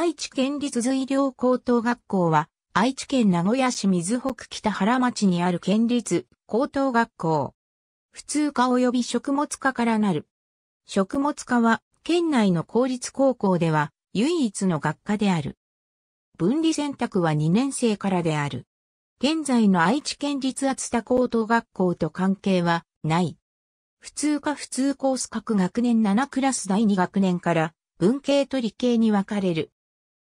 愛知県立随良高等学校は、愛知県名古屋市水北北原町にある県立高等学校。普通科及び食物科からなる。食物科は、県内の公立高校では、唯一の学科である。分離選択は2年生からである。現在の愛知県立厚田高等学校と関係はない。普通科普通コース各学年7クラス第2学年から文系と理系に分かれる。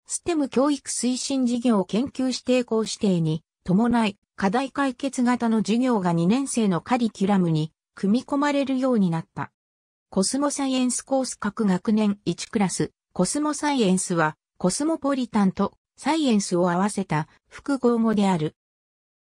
ステム教育推進事業研究指定校指定に伴い課題解決型の授業が2年生のカリキュラムに組み込まれるようになった。コスモサイエンスコース各学年1クラス、コスモサイエンスはコスモポリタンとサイエンスを合わせた複合語である。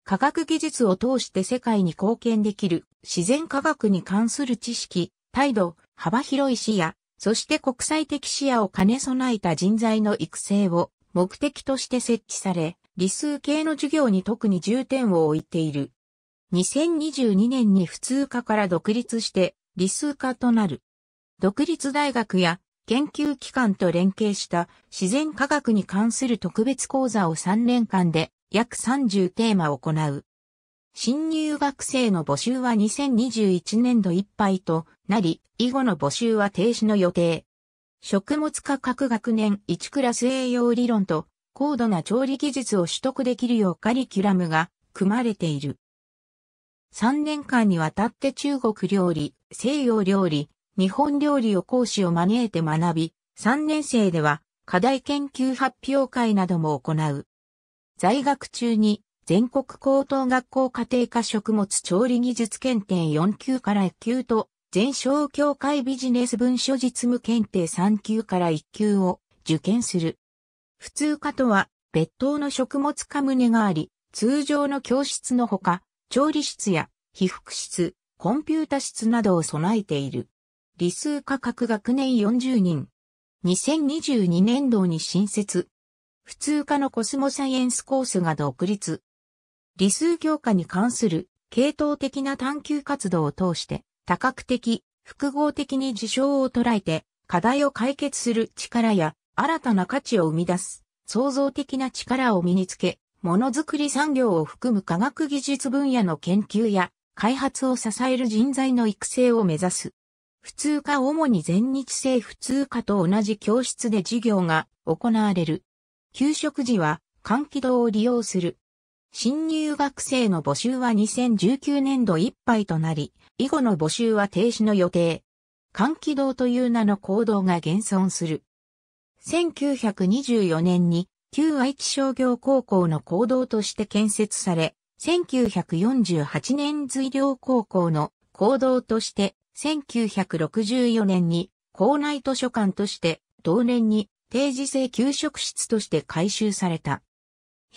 科学技術を通して世界に貢献できる自然科学に関する知識、態度、幅広い視野、そして国際的視野を兼ね備えた人材の育成を目的として設置され、理数系の授業に特に重点を置いている。2022年に普通科から独立して理数科となる。独立大学や研究機関と連携した自然科学に関する特別講座を3年間で約30テーマを行う。新入学生の募集は2021年度いっぱいとなり、以後の募集は停止の予定。食物科学学年1クラス栄養理論と高度な調理技術を取得できるようカリキュラムが組まれている。3年間にわたって中国料理、西洋料理、日本料理を講師を招いて学び、3年生では課題研究発表会なども行う。在学中に全国高等学校家庭科食物調理技術検定4級から1級と、全商協会ビジネス文書実務検定3級から1級を受験する。普通科とは、別当の食物科胸があり、通常の教室のほか、調理室や被覆室、コンピュータ室などを備えている。理数科各学年40人。2022年度に新設。普通科のコスモサイエンスコースが独立。理数強化に関する系統的な探求活動を通して多角的、複合的に事象を捉えて課題を解決する力や新たな価値を生み出す創造的な力を身につけ、ものづくり産業を含む科学技術分野の研究や開発を支える人材の育成を目指す。普通科主に全日制普通科と同じ教室で授業が行われる。給食時は換気道を利用する。新入学生の募集は2019年度いっぱいとなり、以後の募集は停止の予定。換気道という名の行動が現存する。1924年に旧愛知商業高校の行動として建設され、1948年随良高校の行動として、1964年に校内図書館として、同年に定時制給食室として改修された。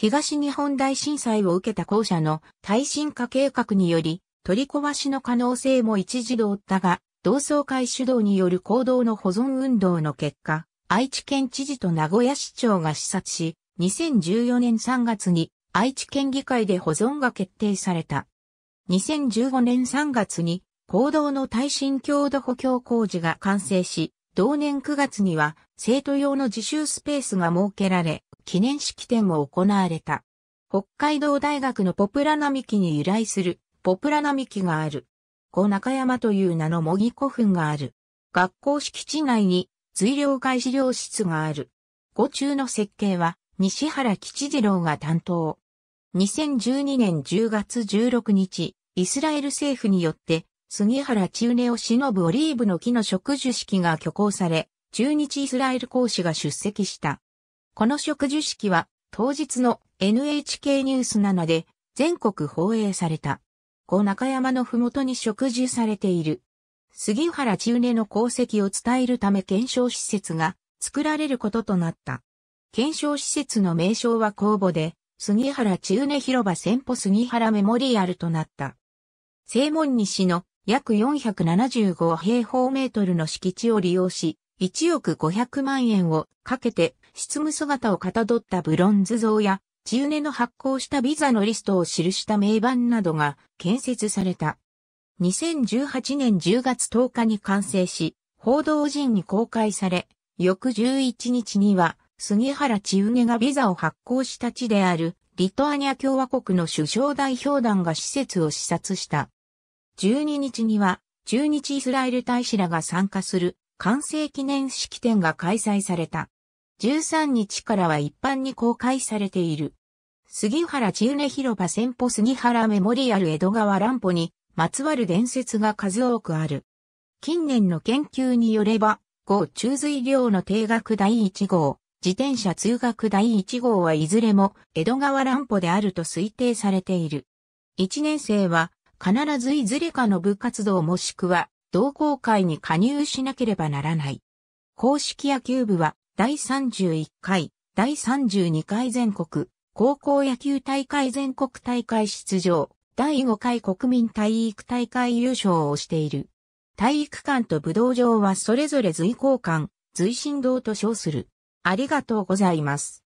東日本大震災を受けた校舎の耐震化計画により、取り壊しの可能性も一時通ったが、同窓会主導による行動の保存運動の結果、愛知県知事と名古屋市長が視察し、2014年3月に愛知県議会で保存が決定された。2015年3月に行動の耐震強度補強工事が完成し、同年9月には生徒用の自習スペースが設けられ、記念式典も行われた。北海道大学のポプラ並木に由来するポプラ並木がある。小中山という名の模擬古墳がある。学校敷地内に随量外資料室がある。五中の設計は西原吉次郎が担当。2012年10月16日、イスラエル政府によって杉原千畝を忍ぶオリーブの木の植樹式が挙行され、中日イスラエル講師が出席した。この植樹式は当日の NHK ニュース7で全国放映された。小中山のふもとに植樹されている。杉原千畝の功績を伝えるため検証施設が作られることとなった。検証施設の名称は公募で、杉原千畝広場千歩杉原メモリアルとなった。正門西の約475平方メートルの敷地を利用し、1億500万円をかけて執務姿をかたどったブロンズ像や、地畝の発行したビザのリストを記した名板などが建設された。2018年10月10日に完成し、報道陣に公開され、翌11日には、杉原千畝がビザを発行した地である、リトアニア共和国の首相代表団が施設を視察した。12日には、中日イスラエル大使らが参加する、完成記念式典が開催された。13日からは一般に公開されている。杉原千畝広場千歩杉原メモリアル江戸川乱歩にまつわる伝説が数多くある。近年の研究によれば、後中髄量の定額第1号、自転車通学第1号はいずれも江戸川乱歩であると推定されている。1年生は必ずいずれかの部活動もしくは同好会に加入しなければならない。公式野球部は第31回、第32回全国、高校野球大会全国大会出場、第5回国民体育大会優勝をしている。体育館と武道場はそれぞれ随行館、随振動と称する。ありがとうございます。